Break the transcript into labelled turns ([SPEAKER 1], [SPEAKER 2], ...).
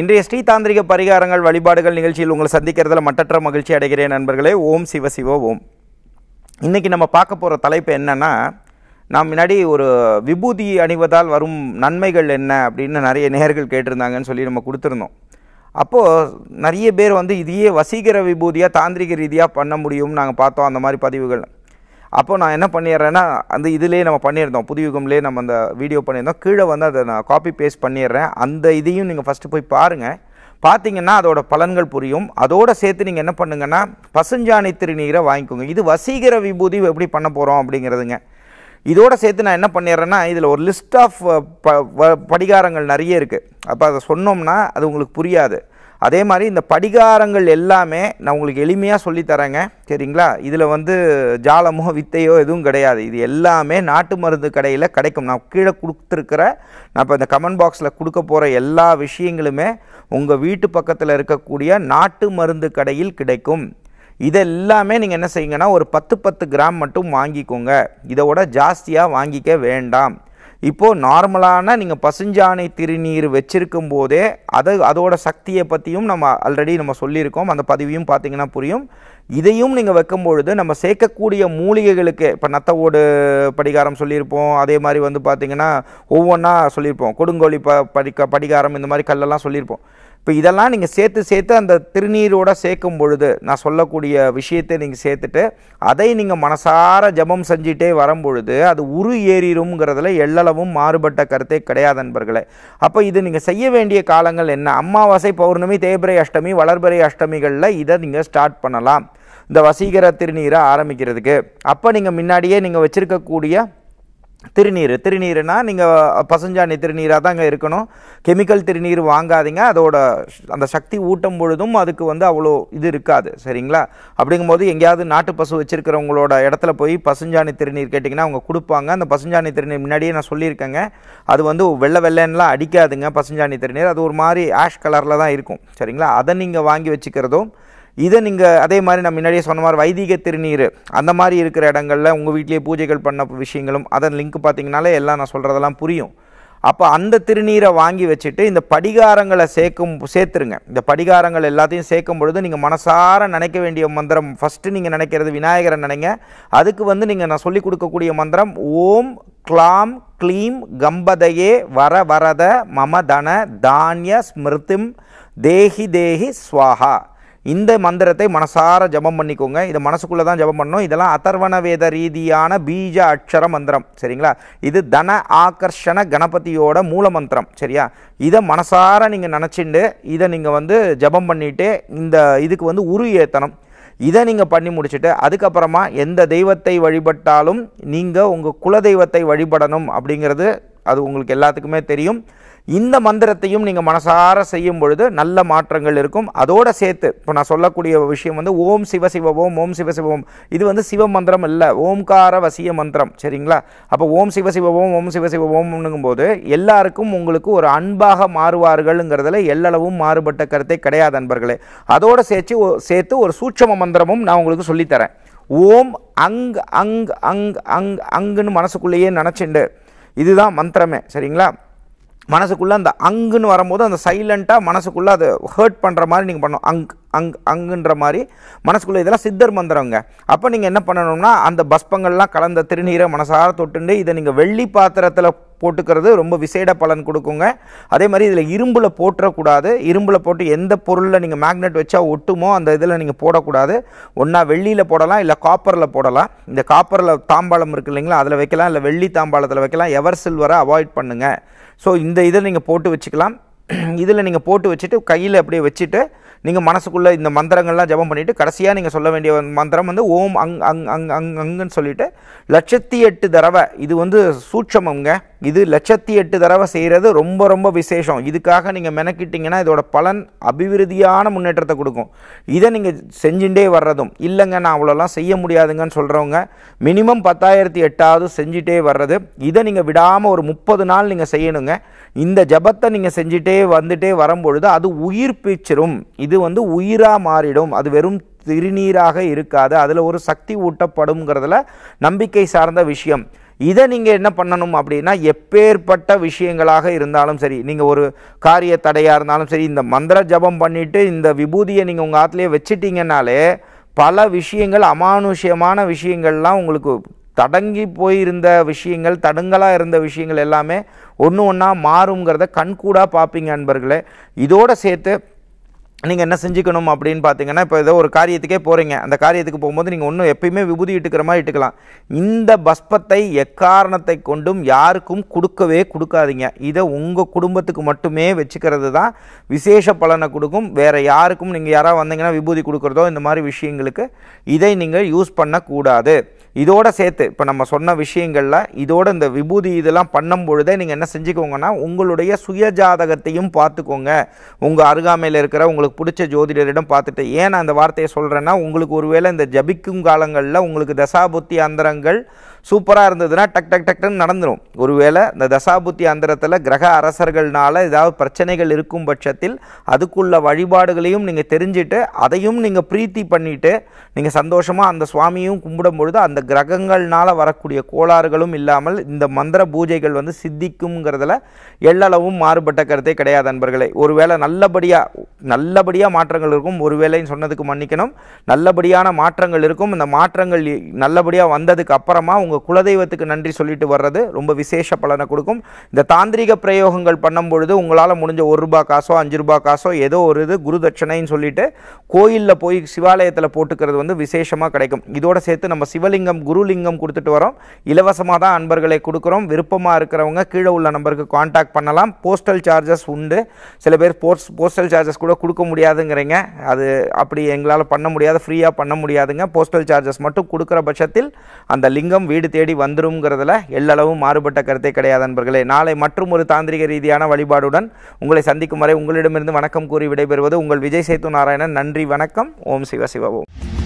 [SPEAKER 1] இன்றைய ஸ்ரீ தாந்திரிக பரிகாரங்கள் வழிபாடுகள் நிகழ்ச்சியில் உங்களை சந்திக்கிறதுல மட்டற்ற மகிழ்ச்சி அடைகிறேன் நண்பர்களே ஓம் சிவ சிவ ஓம் இன்றைக்கி நம்ம பார்க்க போகிற தலைப்பு என்னென்னா நாம் முன்னாடி ஒரு விபூதி அணிவதால் வரும் நன்மைகள் என்ன அப்படின்னு நிறைய நேர்கள் கேட்டிருந்தாங்கன்னு சொல்லி நம்ம கொடுத்துருந்தோம் அப்போது நிறைய பேர் வந்து இதையே வசீகர விபூதியாக தாந்திரிக ரீதியாக பண்ண முடியும்னு நாங்கள் பார்த்தோம் அந்த மாதிரி பதிவுகள் அப்போ நான் என்ன பண்ணிடுறேன்னா அந்த இதிலே நம்ம பண்ணியிருந்தோம் யுகம்லேயே நம்ம அந்த வீடியோ பண்ணியிருந்தோம் கீழே வந்து அதை நான் காப்பி பேஸ்ட் பண்ணிடுறேன் அந்த இதையும் நீங்கள் ஃபஸ்ட்டு போய் பாருங்கள் பார்த்தீங்கன்னா அதோட பலன்கள் புரியும் அதோடு சேர்த்து நீங்கள் என்ன பண்ணுங்கன்னா பசுஞ்சாணி திருநீரை வாங்கிக்கோங்க இது வசீகர விபூதி எப்படி பண்ண போகிறோம் அப்படிங்கிறதுங்க இதோடு சேர்த்து நான் என்ன பண்ணிடுறேன்னா இதில் ஒரு லிஸ்ட் ஆஃப் ப படிகாரங்கள் நிறைய இருக்குது அப்போ அதை சொன்னோம்னா அது உங்களுக்கு புரியாது அதே மாதிரி இந்த படிகாரங்கள் எல்லாமே நான் உங்களுக்கு எளிமையாக சொல்லித்தரேங்க சரிங்களா இதில் வந்து ஜாலமோ வித்தையோ எதுவும் கிடையாது இது எல்லாமே நாட்டு மருந்து கடையில் கிடைக்கும் நான் கீழே கொடுத்துருக்கிற நான் இப்போ இந்த கமெண்ட் பாக்ஸில் கொடுக்க போகிற எல்லா விஷயங்களுமே உங்கள் வீட்டு பக்கத்தில் இருக்கக்கூடிய நாட்டு மருந்து கடையில் கிடைக்கும் இதெல்லாமே நீங்கள் என்ன செய்யுங்கன்னா ஒரு பத்து பத்து கிராம் மட்டும் வாங்கிக்கோங்க இதோட ஜாஸ்தியாக வாங்கிக்க வேண்டாம் இப்போது நார்மலான நீங்கள் பசுஞ்சாணை திருநீர் வச்சிருக்கும் போதே அது அதோட சக்தியை பற்றியும் நம்ம ஆல்ரெடி நம்ம சொல்லியிருக்கோம் அந்த பதிவையும் பார்த்தீங்கன்னா புரியும் இதையும் நீங்கள் வைக்கும் பொழுது நம்ம சேர்க்கக்கூடிய மூலிகைகளுக்கு இப்போ நத்த ஓடு படிகாரம் சொல்லியிருப்போம் அதே மாதிரி வந்து பார்த்திங்கன்னா ஒவ்வொன்றா சொல்லியிருப்போம் கொடுங்கோழி ப படிக்க படிகாரம் இந்த மாதிரி கல்லெல்லாம் சொல்லியிருப்போம் இப்போ இதெல்லாம் நீங்கள் சேர்த்து சேர்த்து அந்த திருநீரோட சேர்க்கும் பொழுது நான் சொல்லக்கூடிய விஷயத்தை நீங்கள் சேர்த்துட்டு அதை நீங்கள் மனசார ஜபம் செஞ்சிட்டே வரும்பொழுது அது உரு ஏறிடும்ங்கிறதுல எள்ளளவும் மாறுபட்ட கருத்தே கிடையாது நண்பர்களே அப்போ இது நீங்கள் செய்ய வேண்டிய காலங்கள் என்ன அமாவாசை பௌர்ணமி தேபிரை அஷ்டமி வளர்பிறை அஷ்டமிகளில் இதை நீங்கள் ஸ்டார்ட் பண்ணலாம் இந்த வசீகர திருநீரை ஆரம்பிக்கிறதுக்கு அப்போ நீங்கள் முன்னாடியே நீங்கள் வச்சுருக்கக்கூடிய திருநீர் திருநீர்னால் நீங்கள் பசஞ்சாணி திருநீராக அங்கே இருக்கணும் கெமிக்கல் திருநீர் வாங்காதீங்க அதோட அந்த சக்தி ஊட்டும் பொழுதும் அதுக்கு வந்து அவ்வளோ இது இருக்காது சரிங்களா அப்படிங்கும்போது எங்கேயாவது நாட்டு பசு வச்சுருக்கிறவங்களோட இடத்துல போய் பசுஞ்சாணி திருநீர் கேட்டிங்கன்னா அவங்க கொடுப்பாங்க அந்த பசுஞ்சாணி திருநீர் முன்னாடியே நான் சொல்லியிருக்கேங்க அது வந்து வெள்ளை வெள்ளைன்னெலாம் அடிக்காதுங்க பசுஞ்சாணி திருநீர் அது ஒரு மாதிரி ஆஷ் கலரில் தான் இருக்கும் சரிங்களா அதை நீங்கள் வாங்கி வச்சுக்கிறதும் இதை நீங்கள் அதே மாதிரி நான் முன்னாடியே சொன்ன மாதிரி வைதிக திருநீர் அந்த மாதிரி இருக்கிற இடங்களில் உங்கள் வீட்லேயே பூஜைகள் பண்ண விஷயங்களும் அதன் லிங்க் பார்த்தீங்கனாலே எல்லாம் நான் சொல்கிறதெல்லாம் புரியும் அப்போ அந்த திருநீரை வாங்கி வச்சுட்டு இந்த படிகாரங்களை சேர்க்கும் சேர்த்துருங்க இந்த படிகாரங்கள் எல்லாத்தையும் சேர்க்கும் பொழுது நீங்கள் மனசார நினைக்க வேண்டிய மந்திரம் ஃபஸ்ட்டு நீங்கள் நினைக்கிறது விநாயகரை நினைங்க அதுக்கு வந்து நீங்கள் நான் சொல்லிக் கொடுக்கக்கூடிய மந்திரம் ஓம் கிளாம் க்ளீம் கம்பதையே வர வரத மம தன தானிய ஸ்மிருதிம் தேஹி தேஹி ஸ்வாஹா இந்த மந்திரத்தை மனசார ஜபம் பண்ணிக்கோங்க இதை மனசுக்குள்ளே தான் ஜபம் பண்ணணும் இதெல்லாம் அத்தர்வண வேத ரீதியான பீஜ அக்ஷர மந்திரம் சரிங்களா இது தன ஆகர்ஷண கணபதியோட மூல மந்திரம் சரியா இதை மனசார நீங்கள் நினச்சிண்டு இதை நீங்கள் வந்து ஜபம் பண்ணிவிட்டு இந்த இதுக்கு வந்து உரு ஏத்தனம் இதை நீங்கள் பண்ணி முடிச்சுட்டு அதுக்கப்புறமா எந்த தெய்வத்தை வழிபட்டாலும் நீங்கள் உங்கள் குலதெய்வத்தை வழிபடணும் அப்படிங்கிறது அது உங்களுக்கு எல்லாத்துக்குமே தெரியும் இந்த மந்திரத்தையும் நீங்கள் மனசார செய்யும் பொழுது நல்ல மாற்றங்கள் இருக்கும் அதோடு சேர்த்து இப்போ நான் சொல்லக்கூடிய விஷயம் வந்து ஓம் சிவ சிவ ஓம் ஓம் சிவ சிவ ஓம் இது வந்து சிவ மந்திரம் இல்லை ஓம்கார வசிய மந்திரம் சரிங்களா அப்போ ஓம் சிவ சிவ ஓம் ஓம் சிவ சிவ ஓம்னுங்கும் போது எல்லாருக்கும் உங்களுக்கு ஒரு அன்பாக மாறுவார்கள்ங்கிறதுல எல்லளவும் மாறுபட்ட கருத்தை கிடையாது அன்பர்களே அதோடு சேர்த்து சேர்த்து ஒரு சூட்சம மந்திரமும் நான் உங்களுக்கு சொல்லித்தரேன் ஓம் அங் அங் அங் அங் அங்குன்னு மனசுக்குள்ளேயே நினச்சிண்டு இதுதான் மந்திரமே சரிங்களா மனசுக்குள்ளே அந்த அங்குன்னு வரும்போது அந்த சைலண்ட்டாக மனசுக்குள்ளே அதை ஹேர்ட் பண்ணுற மாதிரி நீங்கள் பண்ணணும் அங் அங் அங்குன்ற மாதிரி மனசுக்குள்ளே இதெல்லாம் சித்தர் மந்திரங்க அப்போ நீங்கள் என்ன பண்ணணும்னா அந்த பஸ்பங்கள்லாம் கலந்த திருநீரை மனசார தொட்டுண்டு இதை நீங்கள் வெள்ளி பாத்திரத்தில் போட்டுக்கிறது ரொம்ப விசேட பலன் கொடுக்குங்க அதே மாதிரி இதில் இரும்பில் போட்டுறக்கூடாது இரும்பில் போட்டு எந்த பொருளில் நீங்கள் மேக்னெட் வச்சா ஒட்டுமோ அந்த இதில் நீங்கள் போடக்கூடாது ஒன்றா வெள்ளியில் போடலாம் இல்லை காப்பரில் போடலாம் இந்த காப்பரில் தாம்பாளம் இருக்குது இல்லைங்களா அதில் வைக்கலாம் இல்லை வெள்ளி தாம்பாளத்தில் வைக்கலாம் எவர் சில்வரை அவாய்ட் பண்ணுங்கள் ஸோ இந்த இதை நீங்கள் போட்டு வச்சுக்கலாம் இதில் நீங்கள் போட்டு வச்சுட்டு கையில் அப்படியே வச்சுட்டு நீங்கள் மனசுக்குள்ளே இந்த மந்திரங்கள்லாம் ஜபம் பண்ணிவிட்டு கடைசியாக நீங்கள் சொல்ல வேண்டிய மந்திரம் வந்து ஓம் அங் அங் அங் அங் அங்குன்னு சொல்லிவிட்டு லட்சத்தி எட்டு தடவை இது வந்து சூட்சமங்க இது லட்சத்தி எட்டு தடவை செய்கிறது ரொம்ப ரொம்ப விசேஷம் இதுக்காக நீங்கள் மெனக்கிட்டிங்கன்னா இதோட பலன் அபிவிருத்தியான முன்னேற்றத்தை கொடுக்கும் இதை நீங்கள் செஞ்சுட்டே வர்றதும் இல்லைங்க நான் அவ்வளோலாம் செய்ய முடியாதுங்கன்னு சொல்கிறவங்க மினிமம் பத்தாயிரத்தி எட்டாவது செஞ்சுட்டே வர்றது இதை நீங்கள் விடாமல் ஒரு முப்பது நாள் நீங்கள் செய்யணுங்க இந்த ஜபத்தை நீங்கள் செஞ்சுட்டே வந்துட்டே வரும்பொழுது அது உயிர் பீச்சிரும் இது வந்து உயிராக மாறிடும் அது வெறும் திருநீராக இருக்காது அதில் ஒரு சக்தி ஊட்டப்படும்ங்கிறதுல நம்பிக்கை சார்ந்த விஷயம் இதை நீங்கள் என்ன பண்ணணும் அப்படின்னா எப்பேற்பட்ட விஷயங்களாக இருந்தாலும் சரி நீங்கள் ஒரு காரிய தடையாக இருந்தாலும் சரி இந்த மந்திர ஜபம் பண்ணிவிட்டு இந்த விபூதியை நீங்கள் உங்கள் ஆற்றுலேயே வச்சுட்டிங்கனாலே பல விஷயங்கள் அமானுஷ்யமான விஷயங்கள்லாம் உங்களுக்கு தடங்கி போயிருந்த விஷயங்கள் தடுங்கலாக இருந்த விஷயங்கள் எல்லாமே ஒன்று ஒன்றா மாறுங்கிறத கண்கூடாக பார்ப்பீங்க அன்பர்களே இதோடு சேர்த்து நீங்கள் என்ன செஞ்சுக்கணும் அப்படின்னு பார்த்தீங்கன்னா இப்போ ஏதோ ஒரு காரியத்துக்கே போகிறீங்க அந்த காரியத்துக்கு போகும்போது நீங்கள் ஒன்றும் எப்பயுமே விபூதி இட்டுக்கிற மாதிரி இட்டுக்கலாம் இந்த பஸ்பத்தை எக்காரணத்தை கொண்டும் யாருக்கும் கொடுக்கவே கொடுக்காதீங்க இதை உங்கள் குடும்பத்துக்கு மட்டுமே வச்சுக்கிறது தான் விசேஷ பலனை கொடுக்கும் வேறு யாருக்கும் நீங்கள் யாராவது வந்தீங்கன்னா விபூதி கொடுக்குறதோ இந்த மாதிரி விஷயங்களுக்கு இதை நீங்கள் யூஸ் பண்ணக்கூடாது இதோட சேர்த்து இப்போ நம்ம சொன்ன விஷயங்களில் இதோட இந்த விபூதி இதெல்லாம் பண்ணும் பொழுதே நீங்கள் என்ன செஞ்சுக்கோங்கன்னா உங்களுடைய சுய ஜாதகத்தையும் பார்த்துக்கோங்க உங்கள் அருகாமையில் இருக்கிற உங்களுக்கு பிடிச்ச ஜோதிடரிடம் பார்த்துட்டு ஏன் நான் அந்த வார்த்தையை சொல்கிறேன்னா உங்களுக்கு ஒருவேளை இந்த ஜபிக்கும் காலங்களில் உங்களுக்கு தசாபுத்தி அந்தரங்கள் சூப்பராக இருந்ததுன்னா டக் டக் டக்னு நடந்துடும் ஒருவேளை இந்த தசாபுத்தி அந்தரத்தில் கிரக அரசர்கள்னால ஏதாவது பிரச்சனைகள் இருக்கும் பட்சத்தில் அதுக்குள்ள வழிபாடுகளையும் நீங்கள் தெரிஞ்சுட்டு அதையும் நீங்கள் பிரீத்தி பண்ணிவிட்டு நீங்கள் சந்தோஷமாக அந்த சுவாமியும் கும்பிடும் பொழுது அந்த கிரகங்கள்னால் வரக்கூடிய கோளாறுகளும் இல்லாமல் இந்த மந்திர பூஜைகள் வந்து சித்திக்கும்ங்கிறதுல எல்லளவும் மாறுபட்ட கருத்தே கிடையாது நண்பர்களே ஒருவேளை நல்லபடியாக நல்லபடியாக மாற்றங்கள் இருக்கும் ஒருவேளை சொன்னதுக்கு மன்னிக்கணும் நல்லபடியான மாற்றங்கள் இருக்கும் இந்த மாற்றங்கள் நல்லபடியாக வந்ததுக்கு அப்புறமா உங்கள் குலதெய்வத்துக்கு நன்றி சொல்லிட்டு வர்றது ரொம்ப விசேஷ பலனை கொடுக்கும் இந்த தாந்திரிக பிரயோகங்கள் பண்ணும் பொழுது உங்களால் முடிஞ்ச ஒரு ரூபா காசோ அஞ்சு ரூபா காசோ ஏதோ ஒரு இது குரு தட்சணைன்னு சொல்லிட்டு கோயிலில் போய் சிவாலயத்தில் போட்டுக்கிறது வந்து விசேஷமாக கிடைக்கும் இதோட சேர்த்து நம்ம சிவலிங்கம் லிங்கம் குரு லிங்கம் கொடுத்துட்டு வரோம் இலவசமாக தான் அன்பர்களை கொடுக்குறோம் விருப்பமாக இருக்கிறவங்க கீழே உள்ள நம்பருக்கு காண்டாக்ட் பண்ணலாம் போஸ்டல் சார்ஜஸ் உண்டு சில பேர் போஸ்ட் போஸ்டல் சார்ஜஸ் கூட கொடுக்க முடியாதுங்கிறீங்க அது அப்படி எங்களால் பண்ண முடியாது ஃப்ரீயாக பண்ண முடியாதுங்க போஸ்டல் சார்ஜஸ் மட்டும் கொடுக்குற பட்சத்தில் அந்த லிங்கம் வீடு தேடி வந்துடும்ங்கிறதுல எல்லளவும் மாறுபட்ட கருத்தை கிடையாது அன்பர்களே நாளை மற்றும் ஒரு தாந்திரிக ரீதியான வழிபாடுடன் உங்களை சந்திக்கும் வரை உங்களிடமிருந்து வணக்கம் கூறி விடைபெறுவது உங்கள் விஜய் சேத்து நாராயணன் நன்றி வணக்கம் ஓம் சிவ சிவ ஓம்